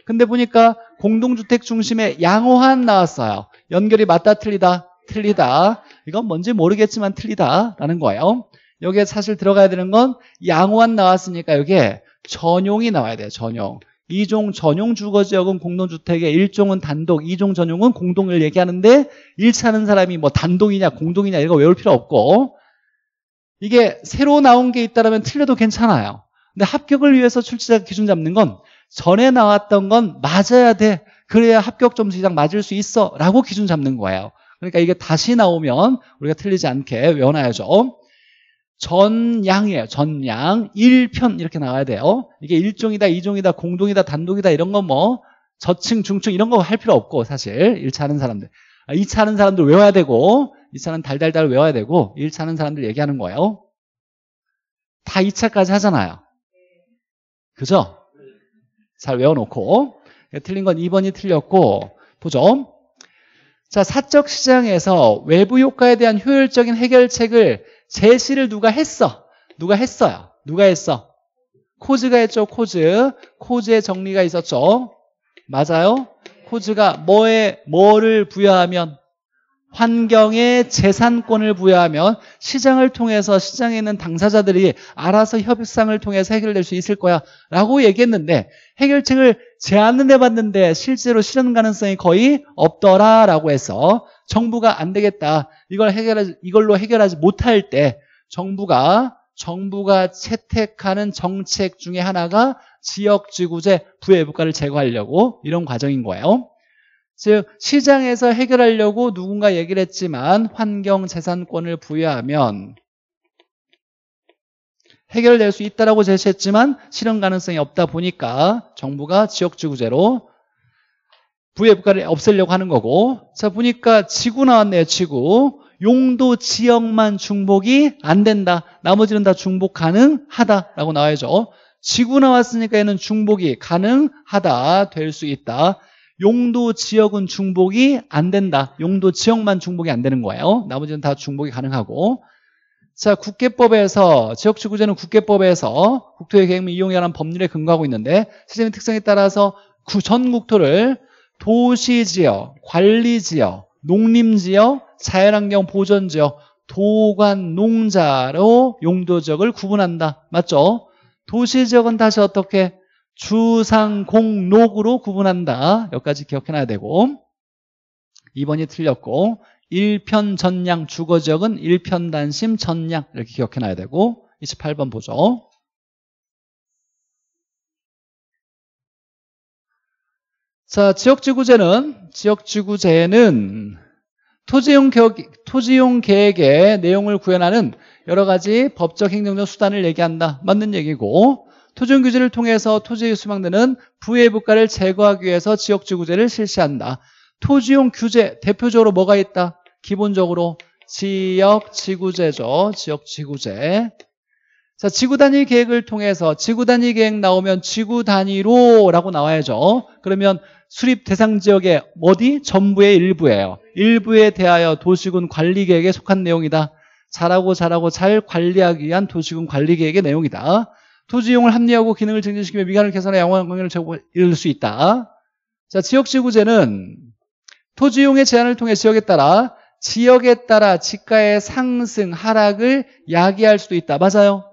근데 보니까 공동주택 중심의 양호한 나왔어요. 연결이 맞다, 틀리다, 틀리다. 이건 뭔지 모르겠지만 틀리다라는 거예요. 여기에 사실 들어가야 되는 건 양호한 나왔으니까 여기에 전용이 나와야 돼요, 전용. 2종 전용 주거지역은 공동주택에 1종은 단독, 2종 전용은 공동을 얘기하는데 1차는 사람이 뭐 단독이냐 공동이냐 이거 외울 필요 없고 이게 새로 나온 게 있다면 틀려도 괜찮아요. 근데 합격을 위해서 출제자 기준 잡는 건 전에 나왔던 건 맞아야 돼. 그래야 합격 점수이상 맞을 수 있어 라고 기준 잡는 거예요. 그러니까 이게 다시 나오면 우리가 틀리지 않게 외워놔야죠. 전양이에요. 전양, 1편 이렇게 나와야 돼요. 이게 1종이다, 2종이다, 공동이다, 단독이다 이런 건 뭐 저층, 중층 이런 거 할 필요 없고 사실 1차 하는 사람들. 2차 아, 하는 사람들 외워야 되고 2차는 달달달 외워야 되고 1차 하는 사람들 얘기하는 거예요. 다 2차까지 하잖아요. 그죠? 잘 외워놓고 틀린 건 2번이 틀렸고 보죠. 자, 사적 시장에서 외부 효과에 대한 효율적인 해결책을 제시를 누가 했어? 누가 했어요? 누가 했어? 코즈가 했죠, 코즈. 코즈의 정리가 있었죠. 맞아요? 코즈가 뭐에, 뭐를 부여하면? 환경에 재산권을 부여하면 시장을 통해서 시장에 있는 당사자들이 알아서 협상을 통해서 해결될 수 있을 거야 라고 얘기했는데 해결책을 제안은 해봤는데 실제로 실현 가능성이 거의 없더라 라고 해서 정부가 안 되겠다 이걸 해결하지, 이걸로 해결하지 못할 때 정부가 정부가 채택하는 정책 중에 하나가 지역지구제 부해부가를 제거하려고 이런 과정인 거예요. 즉 시장에서 해결하려고 누군가 얘기를 했지만 환경재산권을 부여하면 해결될 수 있다라고 제시했지만 실현 가능성이 없다 보니까 정부가 지역지구제로 부의부가를 없애려고 하는 거고 자 보니까 지구 나왔네요 지구 용도 지역만 중복이 안 된다 나머지는 다 중복 가능하다라고 나와야죠 지구 나왔으니까 얘는 중복이 가능하다 될 수 있다 용도 지역은 중복이 안 된다 용도 지역만 중복이 안 되는 거예요 나머지는 다 중복이 가능하고 자국회법에서 지역지구제는 국회법에서 국토의 계획 및 이용에 관한 법률에 근거하고 있는데 시장의 특성에 따라서 구 전국토를 도시지역, 관리지역, 농림지역, 자연환경 보전지역, 도관, 농자로 용도지역을 구분한다. 맞죠? 도시지역은 다시 어떻게? 주상공록으로 구분한다. 여기까지 기억해놔야 되고 2번이 틀렸고 1편 전량 주거지역은 1편 단심 전량 이렇게 기억해놔야 되고 28번 보죠. 자, 지역지구제는 지역지구제는 토지용 계획, 토지용 계획의 내용을 구현하는 여러 가지 법적 행정적 수단을 얘기한다. 맞는 얘기고 토지용 규제를 통해서 토지의 수망되는 부의 부가를 제거하기 위해서 지역지구제를 실시한다. 토지용 규제 대표적으로 뭐가 있다? 기본적으로 지역지구제죠. 지역지구제. 자, 지구 단위 계획을 통해서 지구 단위 계획 나오면 지구 단위로라고 나와야죠. 그러면 수립 대상 지역의 어디? 전부의 일부예요. 일부에 대하여 도시군 관리계획에 속한 내용이다. 잘하고 잘하고 잘 관리하기 위한 도시군 관리계획의 내용이다. 토지 용을 합리하고 기능을 증진시키며 미관을 개선해 양호한 관을 제공할 수 있다. 자, 지역지구제는 토지 용의 제한을 통해 지역에 따라 지역에 따라 지가의 상승, 하락을 야기할 수도 있다. 맞아요.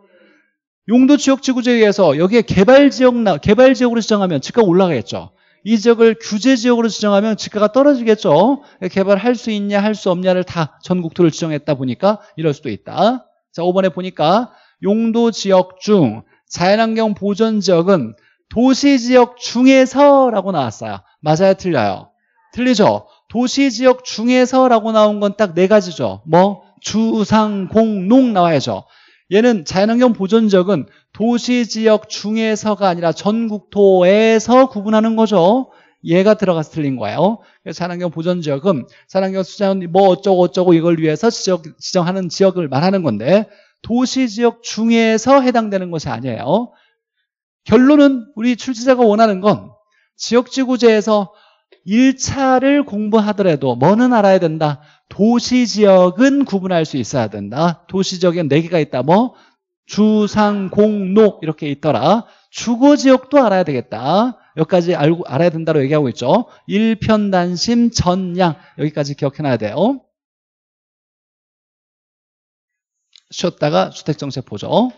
용도 지역 지구제에 의해서 여기에 개발 지역 개발 지역으로 지정하면 지가 올라가겠죠. 이 지역을 규제 지역으로 지정하면 지가가 떨어지겠죠. 개발할 수 있냐 할 수 없냐를 다 전국토를 지정했다 보니까 이럴 수도 있다. 자, 5번에 보니까 용도 지역 중 자연환경 보전 지역은 도시 지역 중에서라고 나왔어요. 맞아요, 틀려요? 틀리죠? 도시 지역 중에서라고 나온 건 딱 네 가지죠. 뭐 주상공농 나와야죠. 얘는 자연환경 보존지역은 도시 지역 중에서가 아니라 전국토에서 구분하는 거죠. 얘가 들어가서 틀린 거예요. 자연환경 보존지역은 자연환경 수자원 뭐 어쩌고 어쩌고 이걸 위해서 지적, 지정하는 지역을 말하는 건데 도시 지역 중에서 해당되는 것이 아니에요. 결론은 우리 출제자가 원하는 건 지역지구제에서 1차를 공부하더라도 뭐는 알아야 된다. 도시 지역은 구분할 수 있어야 된다. 도시 지역엔 네 개가 있다. 뭐 주상공농 이렇게 있더라. 주거 지역도 알아야 되겠다. 여기까지 알고 알아야 된다고 얘기하고 있죠. 일편단심 전양 여기까지 기억해놔야 돼요. 쉬었다가 주택정책 보죠.